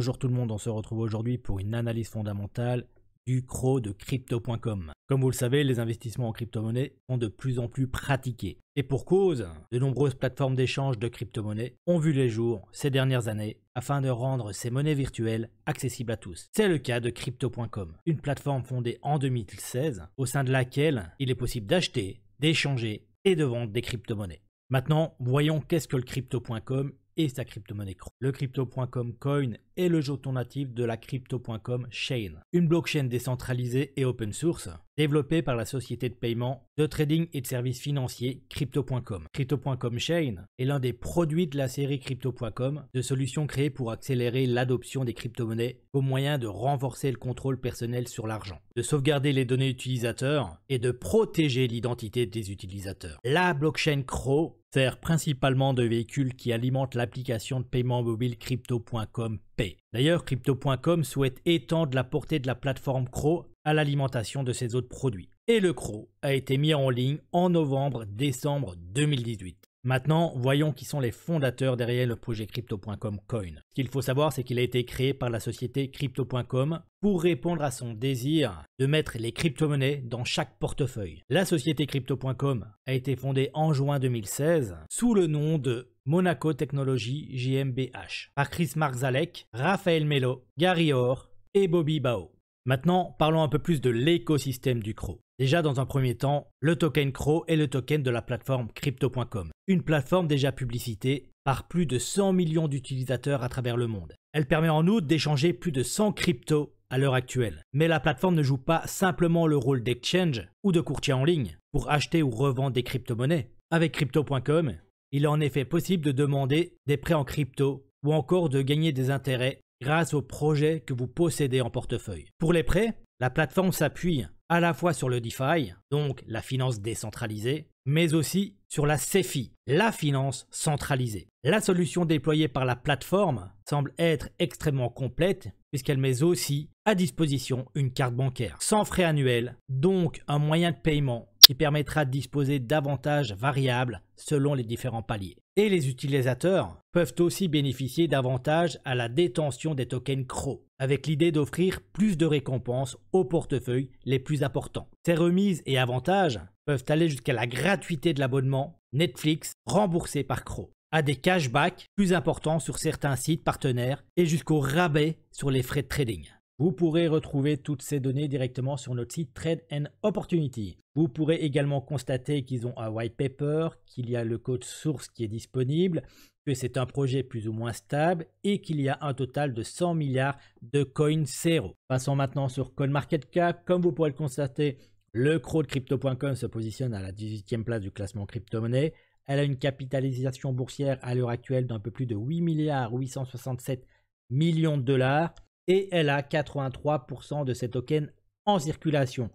Bonjour tout le monde, on se retrouve aujourd'hui pour une analyse fondamentale du croc de crypto.com. Comme vous le savez, les investissements en crypto-monnaie sont de plus en plus pratiqués. Et pour cause, de nombreuses plateformes d'échange de crypto-monnaies ont vu les jours ces dernières années afin de rendre ces monnaies virtuelles accessibles à tous. C'est le cas de crypto.com, une plateforme fondée en 2016 au sein de laquelle il est possible d'acheter, d'échanger et de vendre des crypto-monnaies. Maintenant, voyons qu'est-ce que le crypto.com et sa crypto-monnaie Le crypto.com coin est le jeton natif de la crypto.com chain, une blockchain décentralisée et open source développé par la société de paiement de trading et de services financiers Crypto.com. Crypto.com Chain est l'un des produits de la série Crypto.com, de solutions créées pour accélérer l'adoption des crypto-monnaies au moyen de renforcer le contrôle personnel sur l'argent, de sauvegarder les données utilisateurs et de protéger l'identité des utilisateurs. La blockchain Crow sert principalement de véhicule qui alimente l'application de paiement mobile crypto.com Pay. D'ailleurs, crypto.com souhaite étendre la portée de la plateforme Crow à l'alimentation de ses autres produits. Et le CRO a été mis en ligne en novembre-décembre 2018. Maintenant, voyons qui sont les fondateurs derrière le projet Crypto.com Coin. Ce qu'il faut savoir, c'est qu'il a été créé par la société Crypto.com pour répondre à son désir de mettre les crypto-monnaies dans chaque portefeuille. La société Crypto.com a été fondée en juin 2016 sous le nom de Monaco Technology GmbH par Chris Marzalek, Raphaël Melo, Gary Orr et Bobby Bao. Maintenant, parlons un peu plus de l'écosystème du Crow. Déjà dans un premier temps, le token Crow est le token de la plateforme crypto.com, une plateforme déjà publicitée par plus de 100 millions d'utilisateurs à travers le monde. Elle permet en outre d'échanger plus de 100 cryptos à l'heure actuelle. Mais la plateforme ne joue pas simplement le rôle d'exchange ou de courtier en ligne pour acheter ou revendre des crypto-monnaies. Avec crypto.com, il est en effet possible de demander des prêts en crypto ou encore de gagner des intérêts grâce aux projets que vous possédez en portefeuille. Pour les prêts, la plateforme s'appuie à la fois sur le DeFi, donc la finance décentralisée, mais aussi sur la CEFI, la finance centralisée. La solution déployée par la plateforme semble être extrêmement complète puisqu'elle met aussi à disposition une carte bancaire sans frais annuels, donc un moyen de paiement qui permettra de disposer d'avantages variables selon les différents paliers. Et les utilisateurs peuvent aussi bénéficier davantage à la détention des tokens CRO, avec l'idée d'offrir plus de récompenses aux portefeuilles les plus importants. Ces remises et avantages peuvent aller jusqu'à la gratuité de l'abonnement Netflix remboursé par CRO à des cashbacks plus importants sur certains sites partenaires et jusqu'au rabais sur les frais de trading. Vous pourrez retrouver toutes ces données directement sur notre site Trade and Opportunity. Vous pourrez également constater qu'ils ont un white paper, qu'il y a le code source qui est disponible, que c'est un projet plus ou moins stable et qu'il y a un total de 100 milliards de coins zéro. Passons maintenant sur CoinMarketCap. Comme vous pourrez le constater, le crowdcrypto.com crypto.com se positionne à la 18e place du classement crypto-monnaie. Elle a une capitalisation boursière à l'heure actuelle d'un peu plus de 8 milliards 867 millions de dollars et elle a 83% de ses tokens en circulation.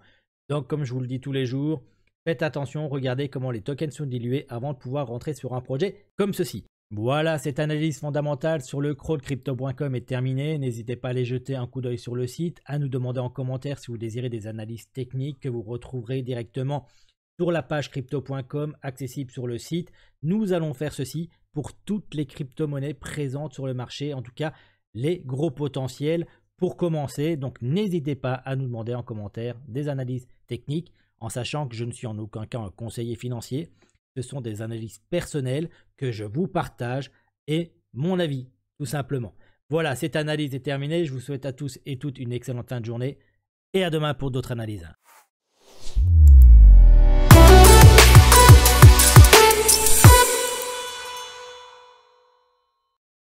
Donc comme je vous le dis tous les jours, faites attention, regardez comment les tokens sont dilués avant de pouvoir rentrer sur un projet comme ceci. Voilà, cette analyse fondamentale sur le crypto.com est terminée. N'hésitez pas à aller jeter un coup d'œil sur le site, à nous demander en commentaire si vous désirez des analyses techniques que vous retrouverez directement sur la page crypto.com accessible sur le site. Nous allons faire ceci pour toutes les crypto-monnaies présentes sur le marché, en tout cas les gros potentiels pour commencer. Donc n'hésitez pas à nous demander en commentaire des analyses techniques, en sachant que je ne suis en aucun cas un conseiller financier. Ce sont des analyses personnelles que je vous partage et mon avis, tout simplement. Voilà, cette analyse est terminée. Je vous souhaite à tous et toutes une excellente fin de journée et à demain pour d'autres analyses.